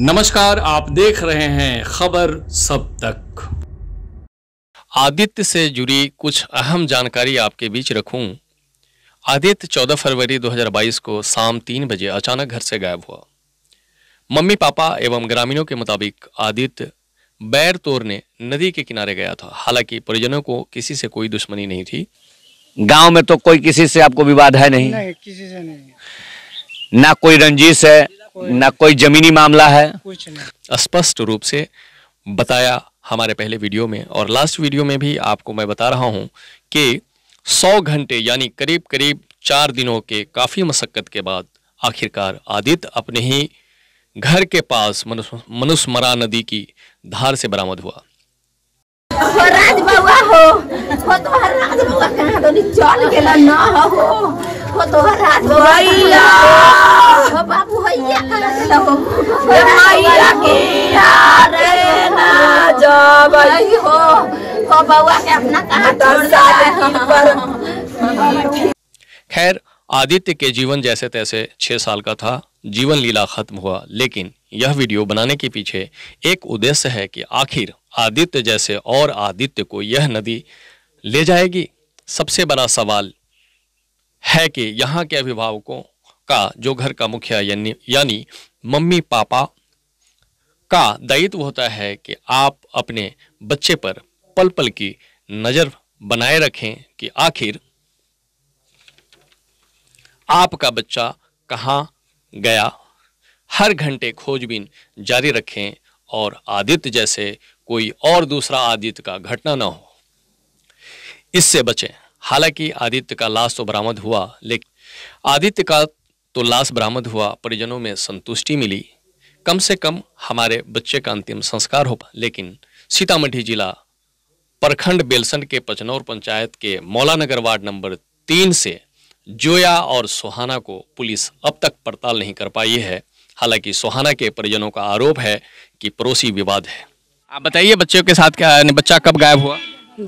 नमस्कार आप देख रहे हैं खबर सब तक आदित्य से जुड़ी कुछ अहम जानकारी आपके बीच रखूं आदित्य 14 फरवरी 2022 को शाम तीन बजे अचानक घर से गायब हुआ मम्मी पापा एवं ग्रामीणों के मुताबिक आदित्य बैर तोड़ने नदी के किनारे गया था हालांकि परिजनों को किसी से कोई दुश्मनी नहीं थी गांव में तो कोई किसी से आपको विवाद है नहीं, नहीं किसी से नहीं ना कोई रंजीश है ना कोई जमीनी मामला है कुछ नहीं स्पष्ट रूप से बताया हमारे पहले वीडियो में और लास्ट वीडियो में भी आपको मैं बता रहा हूँ कि सौ घंटे यानी करीब करीब चार दिनों के काफ़ी मशक्क़त के बाद आखिरकार आदित्य अपने ही घर के पास मनुस्मरा नदी की धार से बरामद हुआ हो राज हो हो राज कहां चल गेला ना हो हो तो राज खैर आदित्य के जीवन जैसे तैसे छह साल का था जीवन लीला खत्म हुआ लेकिन यह वीडियो बनाने के पीछे एक उद्देश्य है कि आखिर आदित्य जैसे और आदित्य को यह नदी ले जाएगी सबसे बड़ा सवाल है कि यहाँ के अभिभावकों का जो घर का मुखिया यानी मम्मी पापा का दायित्व होता है कि आप अपने बच्चे पर पल पल की नज़र बनाए रखें कि आखिर आपका बच्चा कहाँ गया हर घंटे खोजबीन जारी रखें और आदित्य जैसे कोई और दूसरा आदित्य का घटना न हो इससे बचें हालांकि आदित्य का लाश तो बरामद हुआ लेकिन आदित्य का तो लाश बरामद हुआ परिजनों में संतुष्टि मिली कम से कम हमारे बच्चे का अंतिम संस्कार हो पाया लेकिन सीतामढ़ी जिला प्रखंड बेलसन के पचनौर पंचायत के मौलानगर वार्ड नंबर तीन से जोया और सोहाना को पुलिस अब तक पड़ताल नहीं कर पाई है हालांकि सोहाना के परिजनों का आरोप है कि पड़ोसी विवाद है आप बताइए बच्चों के साथ क्या बच्चा कब गायब हुआ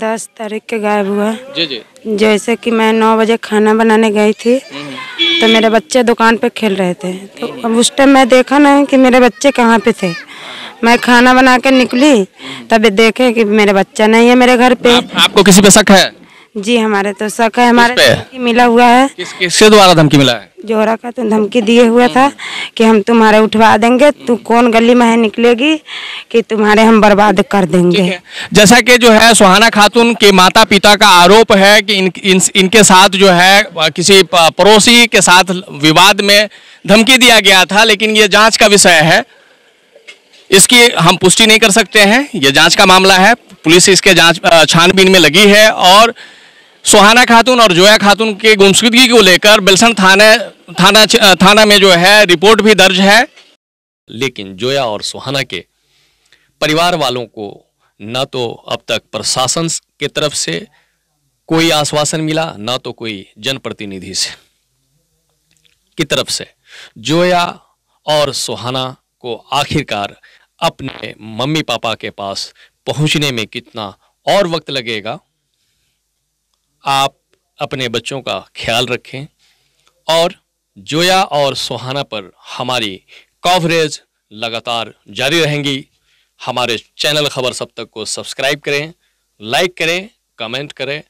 दस तारीख के गायब हुआ जी जी जैसे कि मैं नौ बजे खाना बनाने गई थी हम्म। तो मेरे बच्चे दुकान पे खेल रहे थे तो अब उस टाइम मैं देखा ना कि मेरे बच्चे कहाँ पे थे मैं खाना बना के निकली तब देखे कि मेरे बच्चा नहीं है मेरे घर पे आप, आपको किसी पे शक है जी हमारे तो शक है हमारे मिला हुआ है किस किसके द्वारा धमकी मिला है जोहरा का तो धमकी दिए हुआ था कि हम तुम्हारे उठवा देंगे तू कौन गली में है निकलेगी कि तुम्हारे हम बर्बाद कर देंगे जैसा कि जो है सुहाना खातून के माता पिता का आरोप है कि इन, इन इन इनके साथ जो है किसी पड़ोसी के साथ विवाद में धमकी दिया गया था लेकिन ये जांच का विषय है इसकी हम पुष्टि नहीं कर सकते हैं ये जांच का मामला है पुलिस इसके जांच छानबीन में लगी है और सुहाना खातून और जोया खातून की गुमशुदगी को लेकर बिलसन थाने थाना थाना में जो है रिपोर्ट भी दर्ज है लेकिन जोया और सुहाना के परिवार वालों को न तो अब तक प्रशासन के तरफ से कोई आश्वासन मिला न तो कोई जनप्रतिनिधि से की तरफ से जोया और सुहाना को आखिरकार अपने मम्मी पापा के पास पहुंचने में कितना और वक्त लगेगा आप अपने बच्चों का ख्याल रखें और जोया और सुहाना पर हमारी कवरेज लगातार जारी रहेंगी हमारे चैनल खबर सब तक को सब्सक्राइब करें लाइक करें कमेंट करें